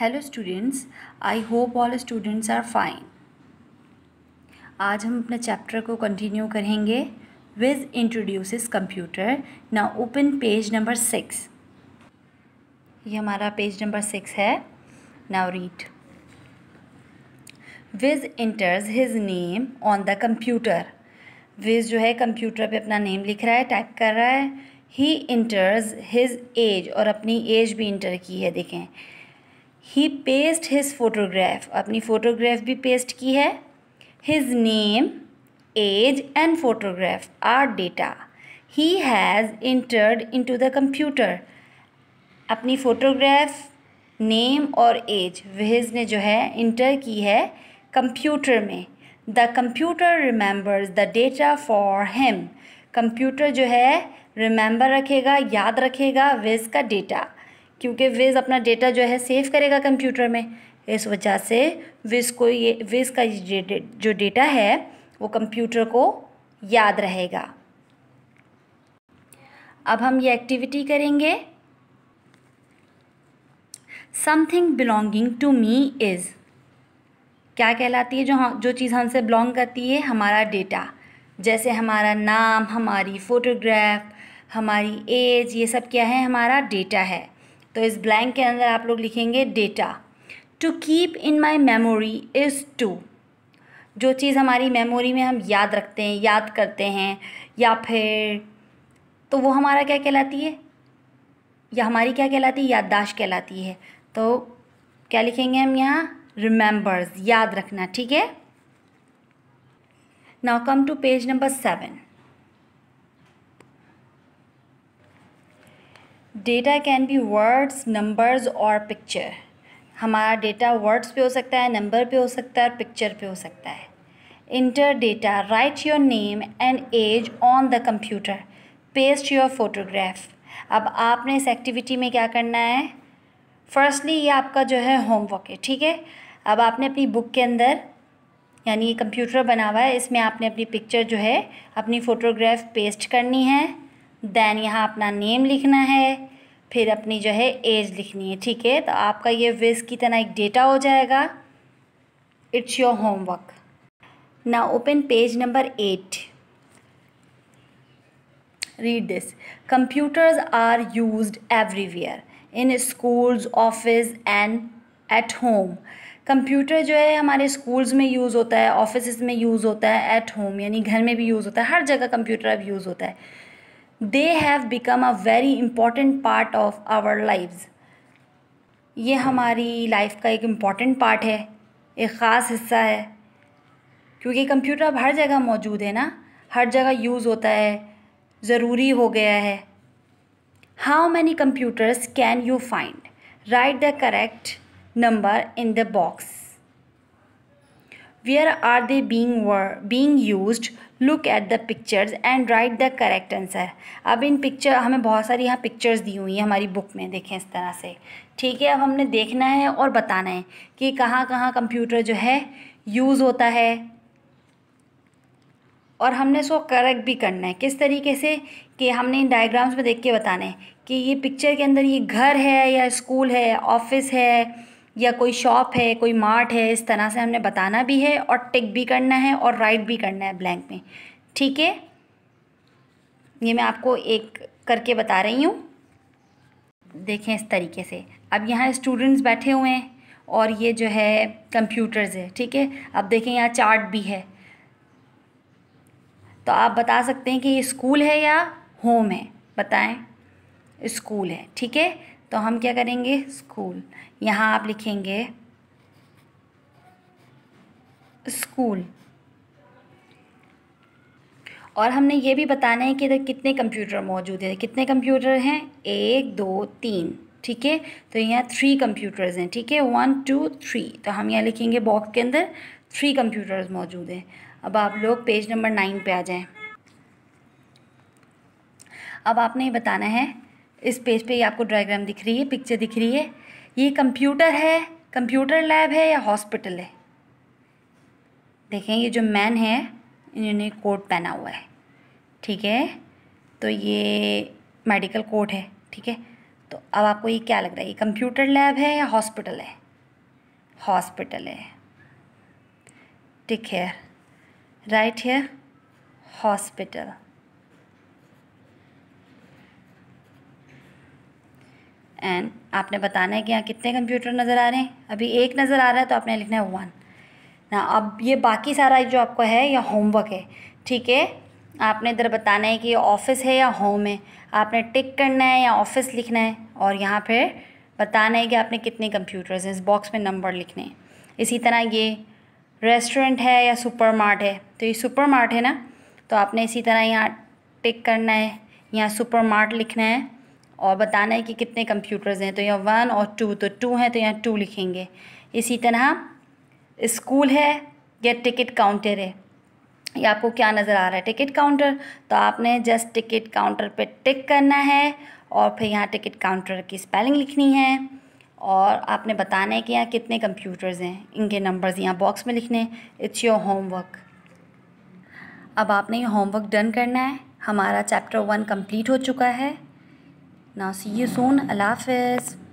Hello students I hope all students are fine आज हम अपने चैप्टर को कंटिन्यू करेंगे विज इंट्रोड्यूसेस कंप्यूटर ना ओपन पेज नंबर सिक्स ये हमारा पेज नंबर सिक्स है now read Vij enters his name on the computer Vij जो है कंप्यूटर पे अपना नेम लिख रहा है टाइप कर रहा है ही इंटर्स हिज एज और अपनी एज भी इंटर की है देखें ही पेस्ट हिज फोटोग्राफ अपनी फ़ोटोग्राफ भी पेस्ट की है his name age and photograph are data he has entered into the computer अपनी फ़ोटोग्राफ नेम और एज विहिज ने जो है इंटर की है कंप्यूटर में the computer remembers the data for him computer जो है रिमेंबर रखेगा याद रखेगा विज का डेटा क्योंकि विज़ अपना डेटा जो है सेव करेगा कंप्यूटर में इस वजह से विज़ को ये विज़ का जो डेटा है वो कंप्यूटर को याद रहेगा अब हम ये एक्टिविटी करेंगे something belonging to me is क्या कहलाती है जो हम हाँ, जो चीज़ हमसे बिलोंग करती है हमारा डेटा जैसे हमारा नाम हमारी फ़ोटोग्राफ हमारी एज ये सब क्या है हमारा डेटा है तो इस ब्लैंक के अंदर आप लोग लिखेंगे data to keep in my memory is to जो चीज़ हमारी मेमोरी में हम याद रखते हैं याद करते हैं या फिर तो वो हमारा क्या कहलाती है या हमारी क्या कहलाती है याददाश्त कहलाती है तो क्या लिखेंगे हम यहाँ रिमेंबर्स याद रखना ठीक है now come to page number seven data can be words numbers और पिक्चर हमारा डेटा वर्ड्स पे हो सकता है नंबर पे हो सकता है और पिक्चर पे हो सकता है enter data write your name and age on the computer paste your photograph अब आपने इस एक्टिविटी में क्या करना है फर्स्टली ये आपका जो है होमवर्क है ठीक है अब आपने अपनी बुक के अंदर यानी ये कंप्यूटर बना हुआ है इसमें आपने अपनी पिक्चर जो है अपनी फ़ोटोग्राफ पेस्ट करनी है देन यहाँ अपना नेम लिखना है फिर अपनी जो है एज लिखनी है ठीक है तो आपका ये विज की तरह एक डेटा हो जाएगा इट्स योर होमवर्क ना open page number eight read this computers are use everywhere in schools office and at home computer जो है हमारे स्कूल्स में यूज़ होता है ऑफिस में यूज़ होता है एट होम यानी घर में भी यूज़ होता है हर जगह कंप्यूटर अब यूज़ होता है they have become a very important part of our life ये हमारी लाइफ का एक इम्पॉर्टेंट पार्ट है एक ख़ास हिस्सा है क्योंकि कंप्यूटर अब हर जगह मौजूद है ना हर जगह यूज़ होता है ज़रूरी हो गया है how many computers can you find write the correct number in the box where are they being were, being used look at the pictures and write the correct answer अब इन पिक्चर हमें बहुत सारी यहाँ पिक्चर्स दी हुई हैं हमारी book में देखें इस तरह से ठीक है अब हमने देखना है और बताना है कि कहाँ कहाँ कंप्यूटर जो है यूज़ होता है और हमने इसको करेक्ट भी करना है किस तरीके से कि हमने इन डायग्राम्स में देख के बताना है कि ये पिक्चर के अंदर ये घर है या स्कूल है ऑफिस है या कोई शॉप है कोई मार्ट है इस तरह से हमने बताना भी है और टिक भी करना है और राइट भी करना है ब्लैंक में ठीक है ये मैं आपको एक करके बता रही हूँ देखें इस तरीके से अब यहाँ स्टूडेंट्स बैठे हुए हैं और ये जो है कंप्यूटर्स है ठीक है अब देखें यहाँ चार्ट भी है तो आप बता सकते हैं कि ये स्कूल है या होम है बताएं स्कूल है ठीक है तो हम क्या करेंगे स्कूल यहाँ आप लिखेंगे स्कूल और हमने ये भी बताना है कि इधर कितने कंप्यूटर मौजूद हैं कितने कंप्यूटर हैं एक दो तीन ठीक है तो यहाँ थ्री कंप्यूटर्स हैं ठीक है वन टू थ्री तो हम यहाँ लिखेंगे बॉक्स के अंदर थ्री कंप्यूटर्स मौजूद हैं अब आप लोग पेज नंबर नाइन पे आ जाएं अब आपने ये बताना है इस पेज पे ये आपको डायग्राम दिख रही है पिक्चर दिख रही है ये कंप्यूटर है कंप्यूटर लैब है या हॉस्पिटल है देखें ये जो मैन है इन्होंने कोट पहना हुआ है ठीक है तो ये मेडिकल कोट है ठीक है तो अब आपको ये क्या लग रहा है ये कंप्यूटर लैब है या हॉस्पिटल है हॉस्पिटल है ठीक है राइट है हॉस्पिटल एंड आपने बताना है कि यहाँ कितने कंप्यूटर नज़र आ रहे हैं अभी एक नज़र आ रहा है तो आपने लिखना है वन ना अब ये बाकी सारा जो आपको है यह होमवर्क है ठीक है आपने इधर बताना है कि ये ऑफ़िस है या होम है आपने टिक करना है या ऑफ़िस लिखना है और यहाँ फिर बताना है कि आपने कितने कंप्यूटर्स हैं इस बॉक्स में नंबर लिखने हैं इसी तरह ये रेस्टोरेंट है या सुपर है तो ये सुपर है ना तो आपने इसी तरह यहाँ टिक करना है यहाँ सुपर लिखना है और बताना है कि कितने कंप्यूटर्स हैं तो यहाँ वन और टू तो टू हैं तो यहाँ टू लिखेंगे इसी तरह स्कूल है या टिकट काउंटर है ये आपको क्या नज़र आ रहा है टिकट काउंटर तो आपने जस्ट टिकट काउंटर पे टिक करना है और फिर यहाँ टिकट काउंटर की स्पेलिंग लिखनी है और आपने बताना है कि यहाँ कितने कंप्यूटर्स हैं इनके नंबर्स यहाँ बॉक्स में लिखने इट्स योर होमवर्क अब आपने ये होमवर्क डन करना है हमारा चैप्टर वन कंप्लीट हो चुका है Now see you soon. Allah Hafiz.